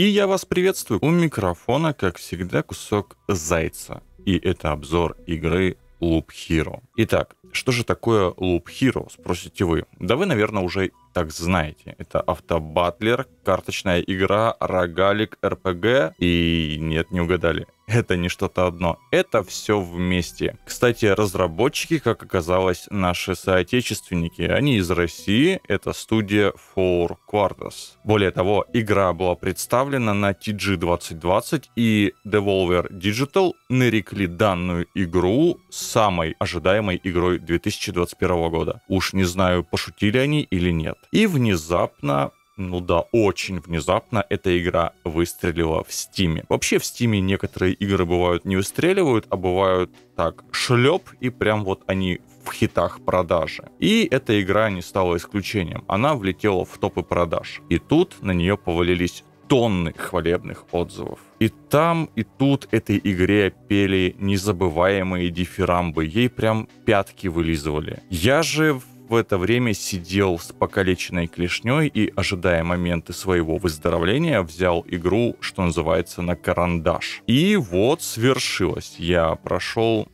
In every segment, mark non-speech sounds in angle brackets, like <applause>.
И я вас приветствую. У микрофона, как всегда, кусок зайца. И это обзор игры Loop Hero. Итак, что же такое Loop Hero, спросите вы? Да вы, наверное, уже так знаете. Это автобатлер, карточная игра, рогалик, РПГ. И нет, не угадали это не что-то одно, это все вместе. Кстати, разработчики, как оказалось, наши соотечественники, они из России, это студия Four Quarters. Более того, игра была представлена на TG 2020 и Devolver Digital нарекли данную игру самой ожидаемой игрой 2021 года. Уж не знаю, пошутили они или нет. И внезапно ну да, очень внезапно эта игра выстрелила в Стиме. Вообще в Стиме некоторые игры бывают не выстреливают, а бывают так шлеп, и прям вот они в хитах продажи. И эта игра не стала исключением. Она влетела в топы продаж. И тут на нее повалились тонны хвалебных отзывов. И там, и тут этой игре пели незабываемые дифирамбы. Ей прям пятки вылизывали. Я же в это время сидел с покалеченной клешней и, ожидая моменты своего выздоровления, взял игру, что называется, на карандаш. И вот свершилось. Я прошел...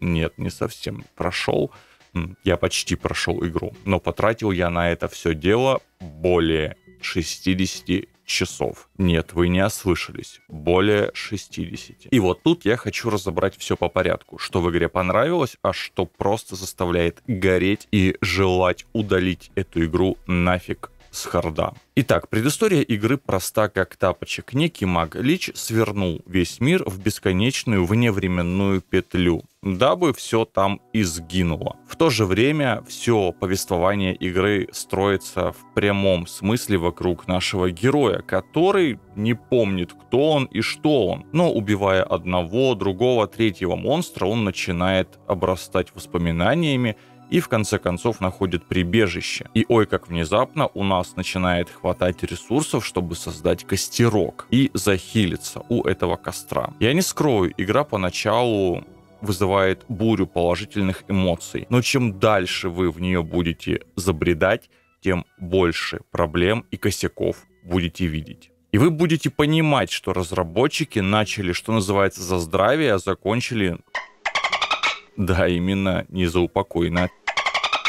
Нет, не совсем прошел. Я почти прошел игру, но потратил я на это все дело более 60 часов. Нет, вы не ослышались. Более 60. И вот тут я хочу разобрать все по порядку. Что в игре понравилось, а что просто заставляет гореть и желать удалить эту игру нафиг с харда. Итак, предыстория игры проста как тапочек. Некий маг Лич свернул весь мир в бесконечную вневременную петлю, дабы все там изгинуло. В то же время все повествование игры строится в прямом смысле вокруг нашего героя, который не помнит, кто он и что он. Но убивая одного, другого, третьего монстра, он начинает обрастать воспоминаниями, и в конце концов находит прибежище. И ой, как внезапно у нас начинает хватать ресурсов, чтобы создать костерок и захилиться у этого костра. Я не скрою, игра поначалу вызывает бурю положительных эмоций. Но чем дальше вы в нее будете забредать, тем больше проблем и косяков будете видеть. И вы будете понимать, что разработчики начали, что называется, за здравие, а закончили да, именно незаупокойно.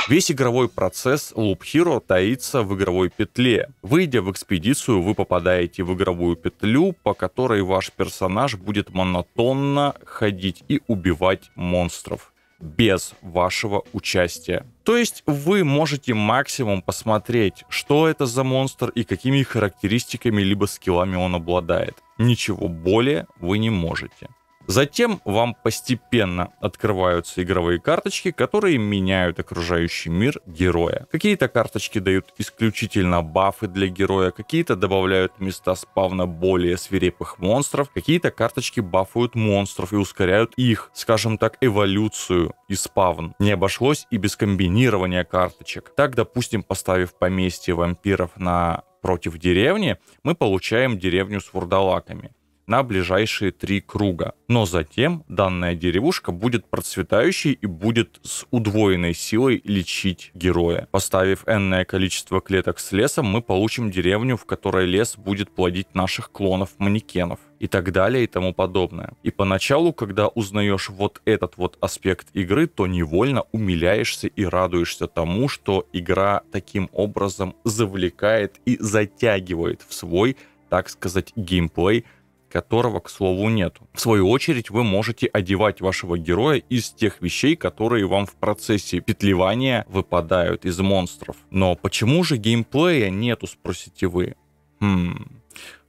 Весь игровой процесс Loop Hero таится в игровой петле. Выйдя в экспедицию, вы попадаете в игровую петлю, по которой ваш персонаж будет монотонно ходить и убивать монстров без вашего участия. То есть вы можете максимум посмотреть, что это за монстр и какими характеристиками либо скиллами он обладает. Ничего более вы не можете. Затем вам постепенно открываются игровые карточки, которые меняют окружающий мир героя. Какие-то карточки дают исключительно бафы для героя, какие-то добавляют места спавна более свирепых монстров, какие-то карточки бафуют монстров и ускоряют их, скажем так, эволюцию и спавн. Не обошлось и без комбинирования карточек. Так, допустим, поставив поместье вампиров на против деревни, мы получаем деревню с вурдалаками на ближайшие три круга. Но затем данная деревушка будет процветающей и будет с удвоенной силой лечить героя. Поставив энное количество клеток с лесом, мы получим деревню, в которой лес будет плодить наших клонов-манекенов и так далее и тому подобное. И поначалу, когда узнаешь вот этот вот аспект игры, то невольно умиляешься и радуешься тому, что игра таким образом завлекает и затягивает в свой, так сказать, геймплей – которого, к слову, нету. В свою очередь, вы можете одевать вашего героя из тех вещей, которые вам в процессе петлевания выпадают из монстров. Но почему же геймплея нету, спросите вы? Хм,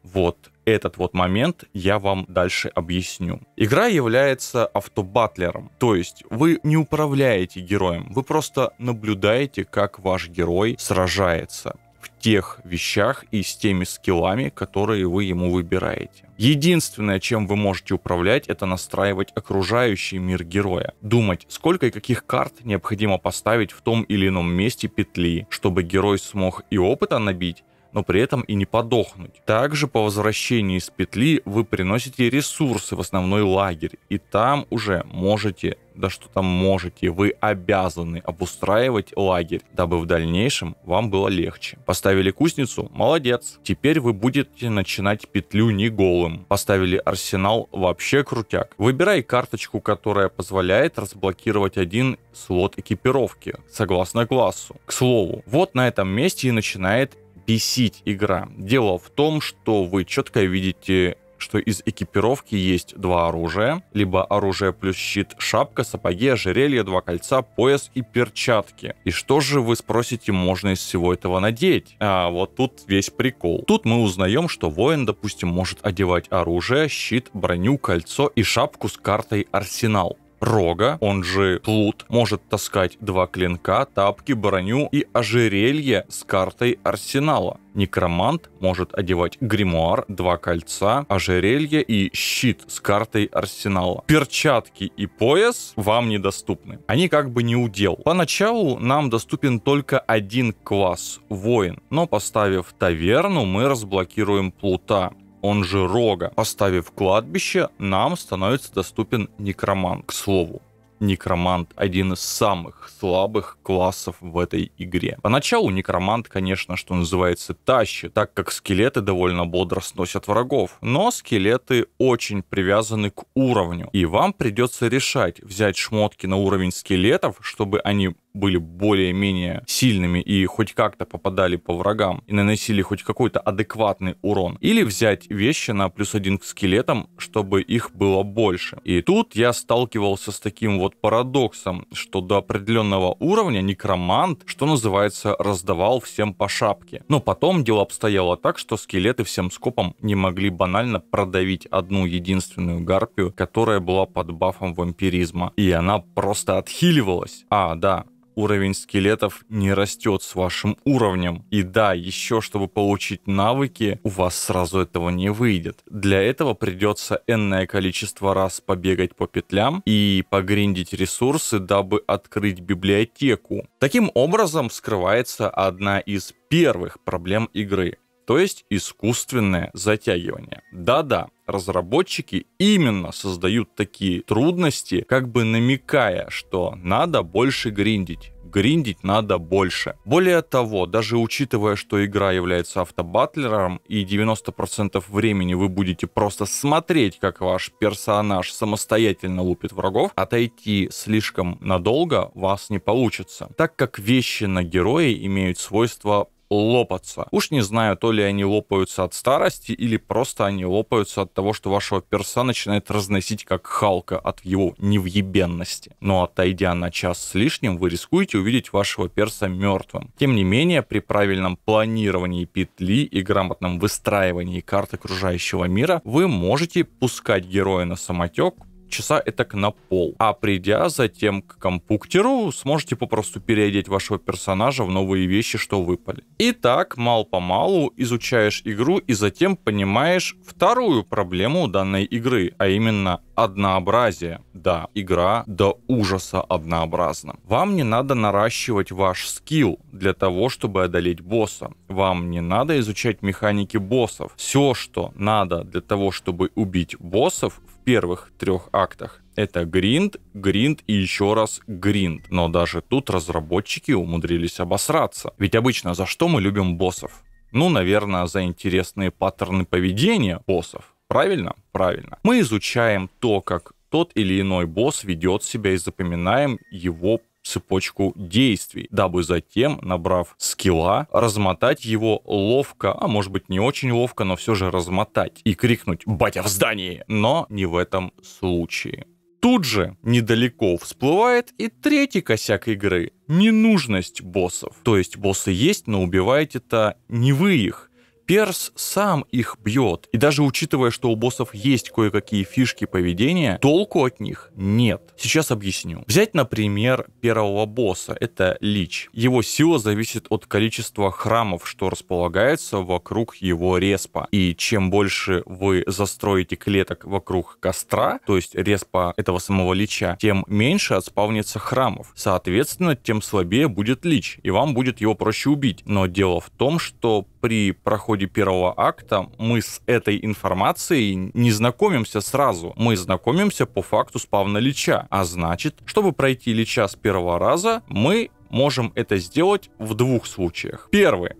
вот этот вот момент я вам дальше объясню. Игра является автобатлером, то есть вы не управляете героем, вы просто наблюдаете, как ваш герой сражается тех вещах и с теми скиллами, которые вы ему выбираете. Единственное, чем вы можете управлять, это настраивать окружающий мир героя. Думать, сколько и каких карт необходимо поставить в том или ином месте петли, чтобы герой смог и опыта набить, но при этом и не подохнуть. Также по возвращении из петли вы приносите ресурсы в основной лагерь, и там уже можете да что там можете, вы обязаны обустраивать лагерь, дабы в дальнейшем вам было легче. Поставили кузницу? Молодец. Теперь вы будете начинать петлю не голым. Поставили арсенал? Вообще крутяк. Выбирай карточку, которая позволяет разблокировать один слот экипировки, согласно классу. К слову, вот на этом месте и начинает бесить игра. Дело в том, что вы четко видите что из экипировки есть два оружия, либо оружие плюс щит, шапка, сапоги, ожерелье, два кольца, пояс и перчатки. И что же, вы спросите, можно из всего этого надеть? А вот тут весь прикол. Тут мы узнаем, что воин, допустим, может одевать оружие, щит, броню, кольцо и шапку с картой арсенал. Рога, он же Плут, может таскать два клинка, тапки, броню и ожерелье с картой арсенала. Некромант может одевать гримуар, два кольца, ожерелье и щит с картой арсенала. Перчатки и пояс вам недоступны. Они как бы не удел. Поначалу нам доступен только один класс – воин. Но поставив таверну, мы разблокируем плута он же Рога. Оставив кладбище, нам становится доступен некромант. К слову, некромант один из самых слабых классов в этой игре. Поначалу некромант, конечно, что называется, тащит, так как скелеты довольно бодро сносят врагов, но скелеты очень привязаны к уровню, и вам придется решать, взять шмотки на уровень скелетов, чтобы они были более-менее сильными и хоть как-то попадали по врагам и наносили хоть какой-то адекватный урон. Или взять вещи на плюс один к скелетам, чтобы их было больше. И тут я сталкивался с таким вот вот парадоксом, что до определенного уровня некромант, что называется, раздавал всем по шапке. Но потом дело обстояло так, что скелеты всем скопом не могли банально продавить одну единственную гарпию, которая была под бафом вампиризма. И она просто отхиливалась. А, да, уровень скелетов не растет с вашим уровнем. И да, еще чтобы получить навыки, у вас сразу этого не выйдет. Для этого придется энное количество раз побегать по петлям и погриндить ресурсы, дабы открыть библиотеку. Таким образом скрывается одна из первых проблем игры то есть искусственное затягивание. Да-да, разработчики именно создают такие трудности, как бы намекая, что надо больше гриндить гриндить надо больше. Более того, даже учитывая, что игра является автобатлером и 90% времени вы будете просто смотреть, как ваш персонаж самостоятельно лупит врагов, отойти слишком надолго вас не получится, так как вещи на герое имеют свойство лопаться. Уж не знаю, то ли они лопаются от старости, или просто они лопаются от того, что вашего перса начинает разносить как Халка от его невъебенности. Но отойдя на час с лишним, вы рискуете увидеть вашего перса мертвым. Тем не менее, при правильном планировании петли и грамотном выстраивании карт окружающего мира, вы можете пускать героя на самотек, часа это к на пол. А придя затем к компуктеру, сможете попросту переодеть вашего персонажа в новые вещи, что выпали. И так, мал-помалу изучаешь игру и затем понимаешь вторую проблему данной игры, а именно однообразие. Да, игра до ужаса однообразна. Вам не надо наращивать ваш скилл для того, чтобы одолеть босса. Вам не надо изучать механики боссов. Все, что надо для того, чтобы убить боссов, в первых трех актах. Это гринд, гринд и еще раз гринд. Но даже тут разработчики умудрились обосраться. Ведь обычно за что мы любим боссов? Ну, наверное, за интересные паттерны поведения боссов. Правильно? Правильно. Мы изучаем то, как тот или иной босс ведет себя и запоминаем его цепочку действий, дабы затем, набрав скилла, размотать его ловко, а может быть не очень ловко, но все же размотать и крикнуть «Батя в здании!», но не в этом случае. Тут же недалеко всплывает и третий косяк игры – ненужность боссов. То есть боссы есть, но убиваете-то не вы их, Перс сам их бьет. И даже учитывая, что у боссов есть кое-какие фишки поведения, толку от них нет. Сейчас объясню. Взять, например, первого босса. Это Лич. Его сила зависит от количества храмов, что располагается вокруг его респа. И чем больше вы застроите клеток вокруг костра, то есть респа этого самого Лича, тем меньше отспавнится храмов. Соответственно, тем слабее будет Лич, и вам будет его проще убить. Но дело в том, что при проходе первого акта мы с этой информацией не знакомимся сразу. Мы знакомимся по факту спавна Лича. А значит, чтобы пройти Лича с первого раза, мы можем это сделать в двух случаях. Первый.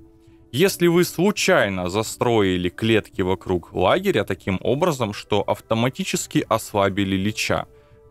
Если вы случайно застроили клетки вокруг лагеря таким образом, что автоматически ослабили лича,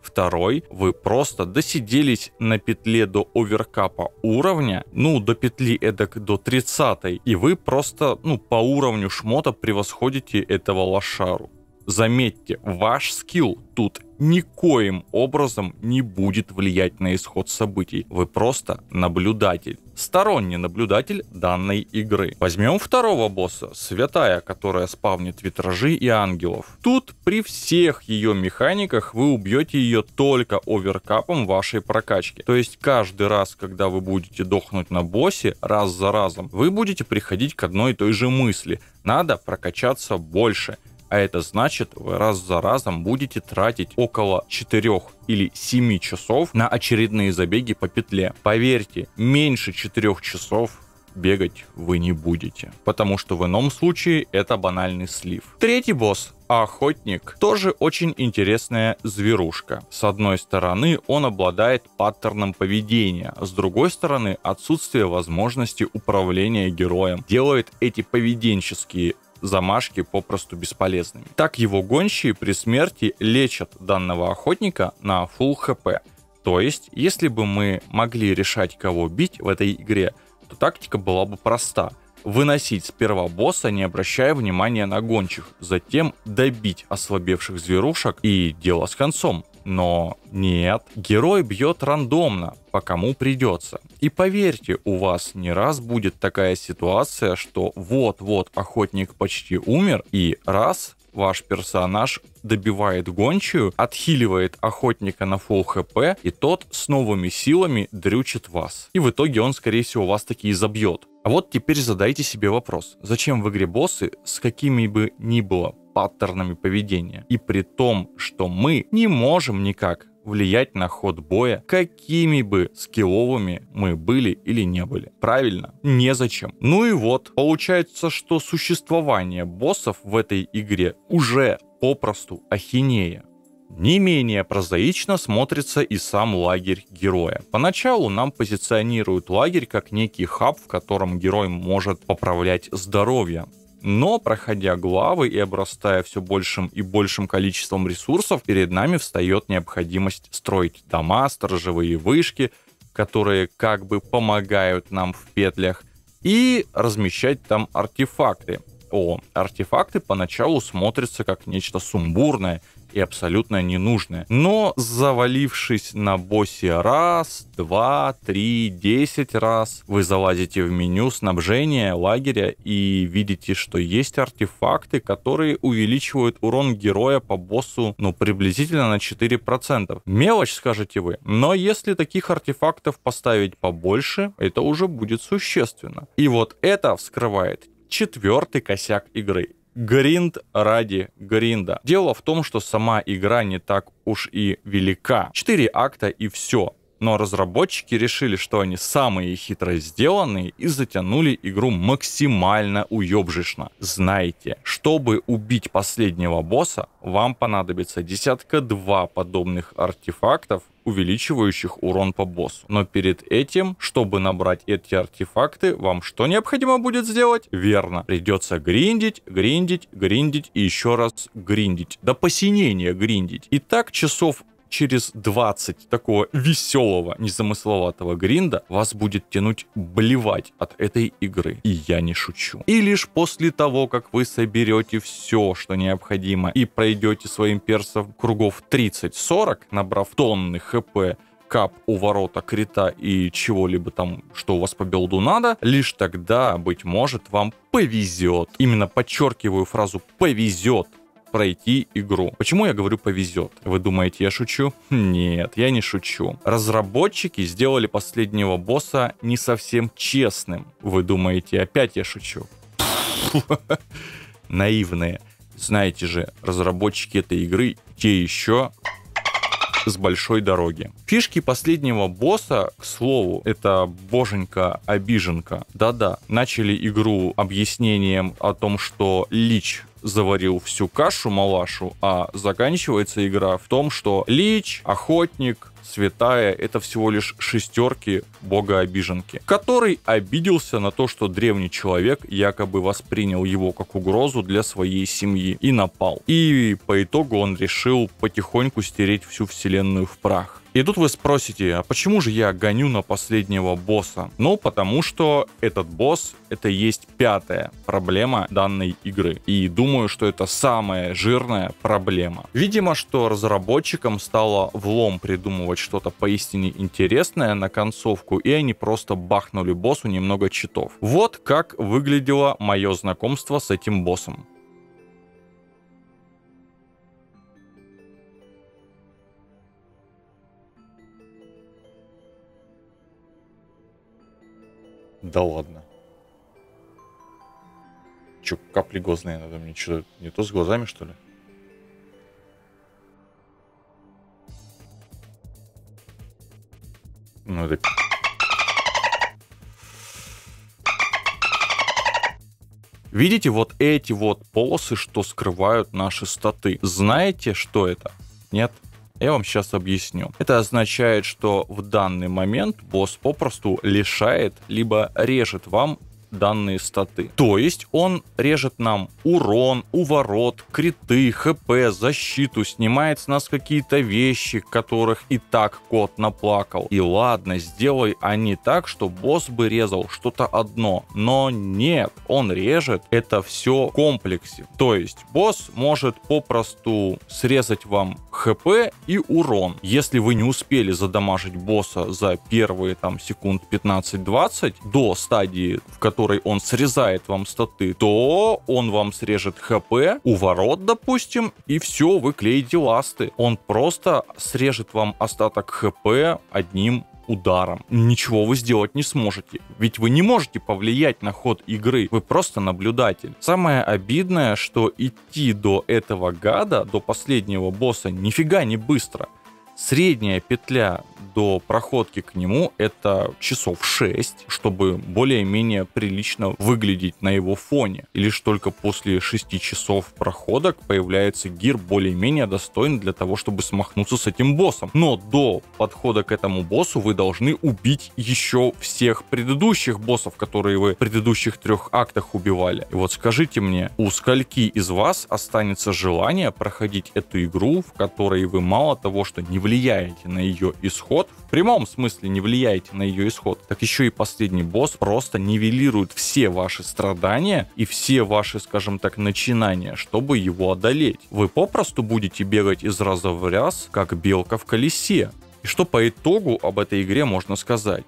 Второй, вы просто досиделись на петле до оверкапа уровня, ну, до петли эдак до 30 и вы просто, ну, по уровню шмота превосходите этого лошару. Заметьте, ваш скилл тут никоим образом не будет влиять на исход событий. Вы просто наблюдатель сторонний наблюдатель данной игры. Возьмем второго босса, Святая, которая спавнит витражи и ангелов. Тут при всех ее механиках вы убьете ее только оверкапом вашей прокачки. То есть каждый раз, когда вы будете дохнуть на боссе, раз за разом, вы будете приходить к одной и той же мысли. Надо прокачаться больше а это значит, вы раз за разом будете тратить около 4 или 7 часов на очередные забеги по петле. Поверьте, меньше 4 часов бегать вы не будете, потому что в ином случае это банальный слив. Третий босс Охотник тоже очень интересная зверушка. С одной стороны, он обладает паттерном поведения, с другой стороны, отсутствие возможности управления героем делает эти поведенческие замашки попросту бесполезными. Так его гончие при смерти лечат данного охотника на full хп. То есть, если бы мы могли решать, кого бить в этой игре, то тактика была бы проста. Выносить сперва босса, не обращая внимания на гончих, затем добить ослабевших зверушек и дело с концом. Но нет, герой бьет рандомно, по кому придется. И поверьте, у вас не раз будет такая ситуация, что вот-вот охотник почти умер, и раз ваш персонаж добивает гончую, отхиливает охотника на фул хп, и тот с новыми силами дрючит вас. И в итоге он, скорее всего, вас таки и забьет. А вот теперь задайте себе вопрос, зачем в игре боссы с какими бы ни было паттернами поведения. И при том, что мы не можем никак влиять на ход боя, какими бы скилловыми мы были или не были. Правильно? Незачем. Ну и вот, получается, что существование боссов в этой игре уже попросту ахинея. Не менее прозаично смотрится и сам лагерь героя. Поначалу нам позиционируют лагерь как некий хаб, в котором герой может поправлять здоровье. Но, проходя главы и обрастая все большим и большим количеством ресурсов, перед нами встает необходимость строить дома, сторожевые вышки, которые как бы помогают нам в петлях, и размещать там артефакты о артефакты поначалу смотрятся как нечто сумбурное и абсолютно ненужное. Но завалившись на боссе раз, два, три, десять раз, вы залазите в меню снабжения лагеря и видите, что есть артефакты, которые увеличивают урон героя по боссу ну, приблизительно на 4%. Мелочь, скажете вы, но если таких артефактов поставить побольше, это уже будет существенно. И вот это вскрывает четвертый косяк игры. Гринд ради гринда. Дело в том, что сама игра не так уж и велика. Четыре акта и все. Но разработчики решили, что они самые хитро сделанные и затянули игру максимально уебжишно. Знаете, чтобы убить последнего босса, вам понадобится десятка два подобных артефактов, увеличивающих урон по боссу. Но перед этим, чтобы набрать эти артефакты, вам что необходимо будет сделать? Верно, придется гриндить, гриндить, гриндить и еще раз гриндить. До посинения гриндить. И так часов через 20 такого веселого, незамысловатого гринда вас будет тянуть блевать от этой игры. И я не шучу. И лишь после того, как вы соберете все, что необходимо, и пройдете своим персом кругов 30-40, набрав тонны хп, кап у ворота, крита и чего-либо там, что у вас по билду надо, лишь тогда, быть может, вам повезет. Именно подчеркиваю фразу «повезет», пройти игру. Почему я говорю повезет? Вы думаете, я шучу? Нет, я не шучу. Разработчики сделали последнего босса не совсем честным. Вы думаете, опять я шучу? <laughs> Наивные. Знаете же, разработчики этой игры те еще с большой дороги. Фишки последнего босса, к слову, это боженька обиженка. Да-да, начали игру объяснением о том, что Лич заварил всю кашу малашу, а заканчивается игра в том, что лич, охотник, святая — это всего лишь шестерки бога-обиженки, который обиделся на то, что древний человек якобы воспринял его как угрозу для своей семьи и напал. И по итогу он решил потихоньку стереть всю вселенную в прах. И тут вы спросите, а почему же я гоню на последнего босса? Ну, потому что этот босс — это есть пятая проблема данной игры. И думаю, что это самая жирная проблема. Видимо, что разработчикам стало влом придумывать что-то поистине интересное на концовку, и они просто бахнули боссу немного читов. Вот как выглядело мое знакомство с этим боссом. Да ладно. Че, капли глазные надо мне? Что, не то с глазами, что ли? Ну это... Видите вот эти вот полосы, что скрывают наши статы? Знаете, что это? Нет? Я вам сейчас объясню. Это означает, что в данный момент босс попросту лишает, либо режет вам данные статы. То есть он режет нам урон, уворот, криты, хп, защиту, снимает с нас какие-то вещи, которых и так кот наплакал. И ладно, сделай они так, что босс бы резал что-то одно, но нет, он режет это все в комплексе. То есть босс может попросту срезать вам ХП и урон. Если вы не успели задамажить босса за первые там секунд 15-20 до стадии, в которой он срезает вам статы, то он вам срежет ХП у ворот, допустим, и все, вы клеите ласты. Он просто срежет вам остаток ХП одним ударом. Ничего вы сделать не сможете, ведь вы не можете повлиять на ход игры, вы просто наблюдатель. Самое обидное, что идти до этого гада, до последнего босса, нифига не быстро. Средняя петля до проходки к нему это часов 6, чтобы более-менее прилично выглядеть на его фоне. И лишь только после 6 часов проходок появляется гир более-менее достойный для того, чтобы смахнуться с этим боссом. Но до подхода к этому боссу вы должны убить еще всех предыдущих боссов, которые вы в предыдущих трех актах убивали. И вот скажите мне, у скольки из вас останется желание проходить эту игру, в которой вы мало того, что не вы влияете на ее исход, в прямом смысле не влияете на ее исход, так еще и последний босс просто нивелирует все ваши страдания и все ваши, скажем так, начинания, чтобы его одолеть. Вы попросту будете бегать из раза в раз, как белка в колесе. И что по итогу об этой игре можно сказать?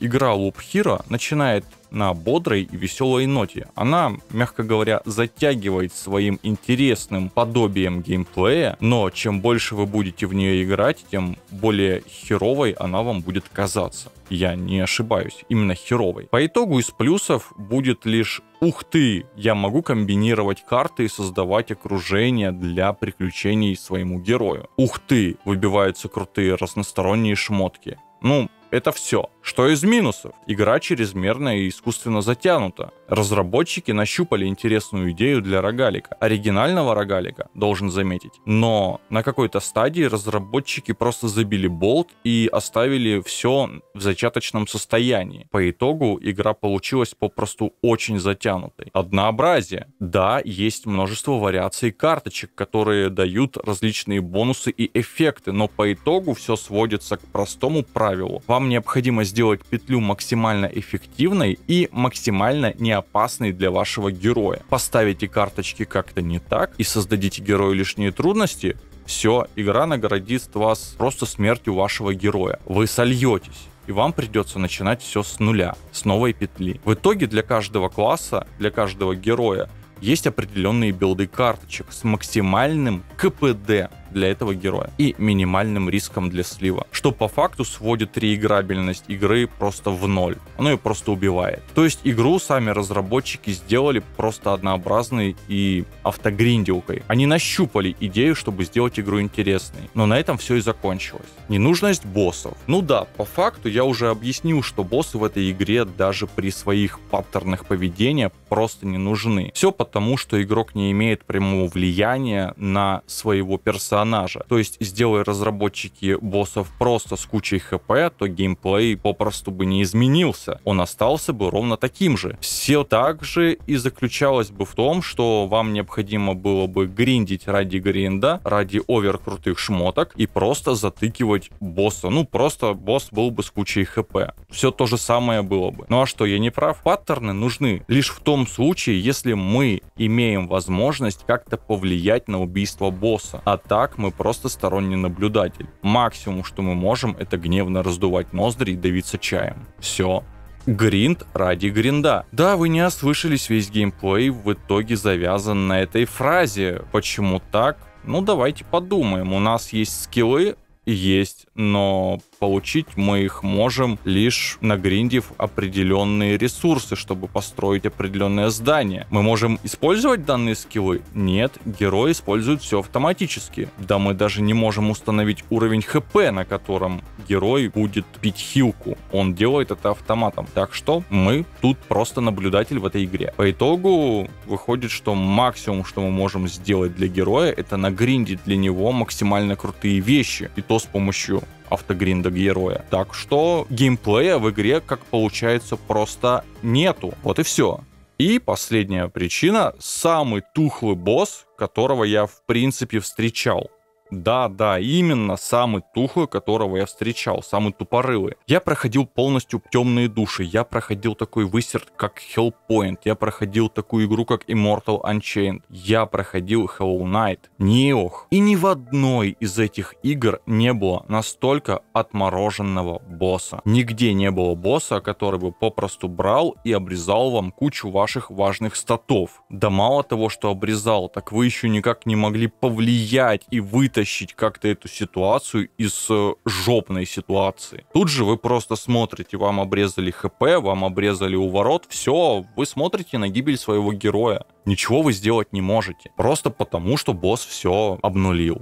Игра Loop Hero начинает на бодрой и веселой ноте. Она, мягко говоря, затягивает своим интересным подобием геймплея, но чем больше вы будете в нее играть, тем более херовой она вам будет казаться. Я не ошибаюсь, именно херовой. По итогу из плюсов будет лишь ух ты, я могу комбинировать карты и создавать окружение для приключений своему герою. Ух ты, выбиваются крутые разносторонние шмотки. Ну, это все. Что из минусов? Игра чрезмерно и искусственно затянута. Разработчики нащупали интересную идею для рогалика. Оригинального рогалика, должен заметить. Но на какой-то стадии разработчики просто забили болт и оставили все в зачаточном состоянии. По итогу игра получилась попросту очень затянутой. Однообразие. Да, есть множество вариаций карточек, которые дают различные бонусы и эффекты, но по итогу все сводится к простому правилу. Вам вам необходимо сделать петлю максимально эффективной и максимально неопасной для вашего героя. Поставите карточки как-то не так и создадите герою лишние трудности, все, игра наградит вас просто смертью вашего героя. Вы сольетесь и вам придется начинать все с нуля, с новой петли. В итоге для каждого класса, для каждого героя есть определенные билды карточек с максимальным КПД, для этого героя и минимальным риском для слива, что по факту сводит реиграбельность игры просто в ноль. Оно ее просто убивает. То есть игру сами разработчики сделали просто однообразной и автогриндилкой. Они нащупали идею, чтобы сделать игру интересной. Но на этом все и закончилось. Ненужность боссов. Ну да, по факту я уже объяснил, что боссы в этой игре даже при своих паттернах поведения просто не нужны. Все потому, что игрок не имеет прямого влияния на своего персонажа персонажа. То есть, сделай разработчики боссов просто с кучей хп, то геймплей попросту бы не изменился. Он остался бы ровно таким же. Все также и заключалось бы в том, что вам необходимо было бы гриндить ради гринда, ради овер крутых шмоток и просто затыкивать босса. Ну, просто босс был бы с кучей хп. Все то же самое было бы. Ну а что, я не прав? Паттерны нужны лишь в том случае, если мы имеем возможность как-то повлиять на убийство босса. А так игрок, мы просто сторонний наблюдатель. Максимум, что мы можем, это гневно раздувать ноздри и давиться чаем. Все. Гринд ради гринда. Да, вы не ослышались, весь геймплей в итоге завязан на этой фразе. Почему так? Ну давайте подумаем. У нас есть скиллы, есть, но Получить мы их можем лишь нагриндив определенные ресурсы, чтобы построить определенное здание. Мы можем использовать данные скиллы? Нет, герой использует все автоматически. Да мы даже не можем установить уровень хп, на котором герой будет пить хилку. Он делает это автоматом. Так что мы тут просто наблюдатель в этой игре. По итогу выходит, что максимум, что мы можем сделать для героя, это нагриндить для него максимально крутые вещи. И то с помощью автогринда героя. Так что геймплея в игре, как получается, просто нету. Вот и все. И последняя причина — самый тухлый босс, которого я в принципе встречал. Да, да, именно самый тухлый, которого я встречал, самый тупорылый. Я проходил полностью темные души, я проходил такой высер, как Hellpoint, я проходил такую игру, как Immortal Unchained, я проходил Hollow Knight, Неох. И ни в одной из этих игр не было настолько отмороженного босса. Нигде не было босса, который бы попросту брал и обрезал вам кучу ваших важных статов. Да мало того, что обрезал, так вы еще никак не могли повлиять и вы вытащить как-то эту ситуацию из э, жопной ситуации. Тут же вы просто смотрите, вам обрезали ХП, вам обрезали уворот, все, вы смотрите на гибель своего героя. Ничего вы сделать не можете. Просто потому, что босс все обнулил.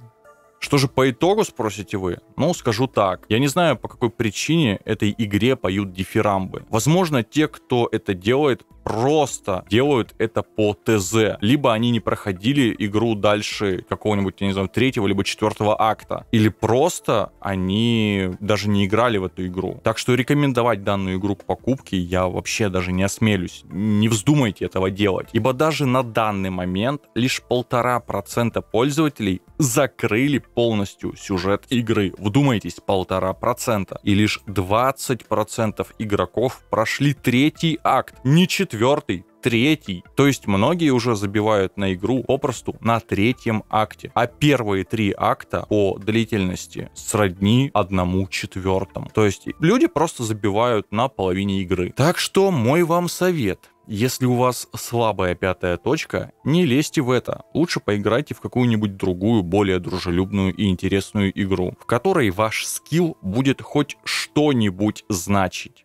Что же по итогу, спросите вы? Ну, скажу так. Я не знаю, по какой причине этой игре поют дифирамбы. Возможно, те, кто это делает, просто делают это по ТЗ. Либо они не проходили игру дальше какого-нибудь, я не знаю, третьего либо четвертого акта. Или просто они даже не играли в эту игру. Так что рекомендовать данную игру к покупке я вообще даже не осмелюсь. Не вздумайте этого делать. Ибо даже на данный момент лишь полтора процента пользователей закрыли полностью сюжет игры. Вдумайтесь, полтора процента. И лишь 20% игроков прошли третий акт, не четвертый четвертый, третий. То есть многие уже забивают на игру попросту на третьем акте. А первые три акта по длительности сродни одному четвертому. То есть люди просто забивают на половине игры. Так что мой вам совет. Если у вас слабая пятая точка, не лезьте в это. Лучше поиграйте в какую-нибудь другую, более дружелюбную и интересную игру, в которой ваш скилл будет хоть что-нибудь значить.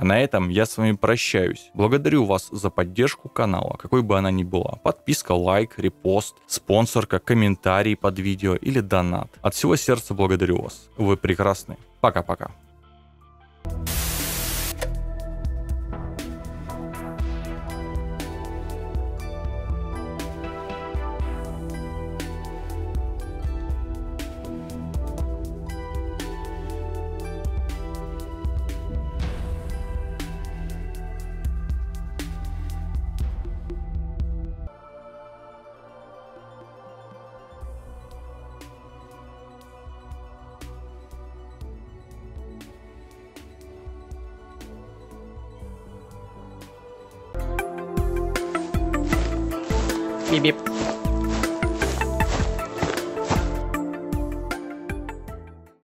А на этом я с вами прощаюсь. Благодарю вас за поддержку канала, какой бы она ни была. Подписка, лайк, репост, спонсорка, комментарий под видео или донат. От всего сердца благодарю вас. Вы прекрасны. Пока-пока.